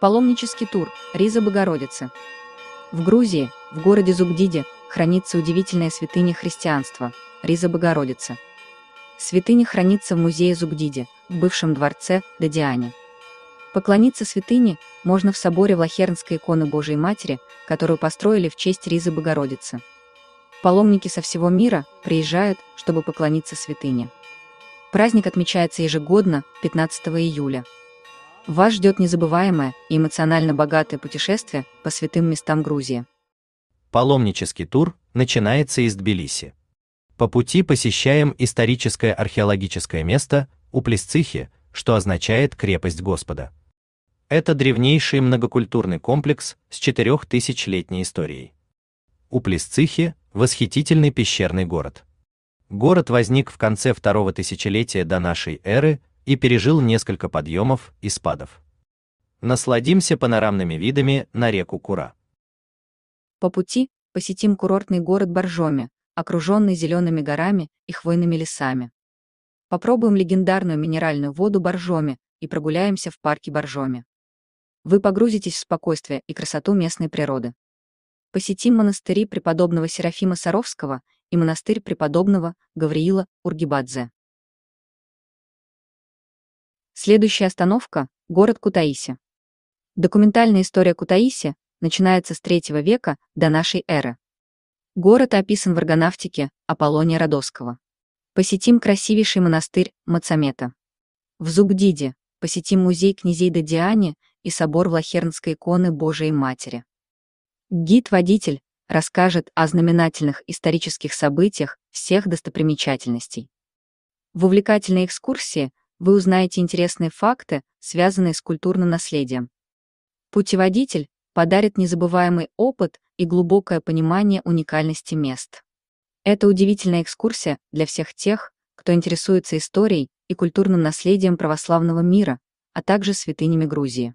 Паломнический тур Риза Богородицы. В Грузии, в городе Зубдиде, хранится удивительная святыня христианства – Риза Богородицы. Святыня хранится в музее Зубдиде, в бывшем дворце Дадиане. Поклониться святыне можно в соборе Влахернской иконы Божией Матери, которую построили в честь Ризы Богородицы. Паломники со всего мира приезжают, чтобы поклониться святыне. Праздник отмечается ежегодно 15 июля. Вас ждет незабываемое и эмоционально богатое путешествие по святым местам Грузии. Паломнический тур начинается из Тбилиси. По пути посещаем историческое археологическое место Уплесцихи, что означает «крепость Господа». Это древнейший многокультурный комплекс с 4000-летней историей. Уплесцихи – восхитительный пещерный город. Город возник в конце второго тысячелетия до нашей эры и пережил несколько подъемов и спадов. Насладимся панорамными видами на реку Кура. По пути посетим курортный город Боржоми, окруженный зелеными горами и хвойными лесами. Попробуем легендарную минеральную воду Боржоми и прогуляемся в парке Боржоми. Вы погрузитесь в спокойствие и красоту местной природы. Посетим монастыри преподобного Серафима Саровского и монастырь преподобного Гавриила Ургибадзе. Следующая остановка – город Кутаиси. Документальная история Кутаиси начинается с III века до нашей эры. Город описан в аргонавтике Аполлония Родосского. Посетим красивейший монастырь Мацамета. В Зугдиде посетим музей князей Додиани и собор Влахернской иконы Божией Матери. Гид-водитель расскажет о знаменательных исторических событиях всех достопримечательностей. В увлекательной экскурсии вы узнаете интересные факты, связанные с культурным наследием. Путеводитель подарит незабываемый опыт и глубокое понимание уникальности мест. Это удивительная экскурсия для всех тех, кто интересуется историей и культурным наследием православного мира, а также святынями Грузии.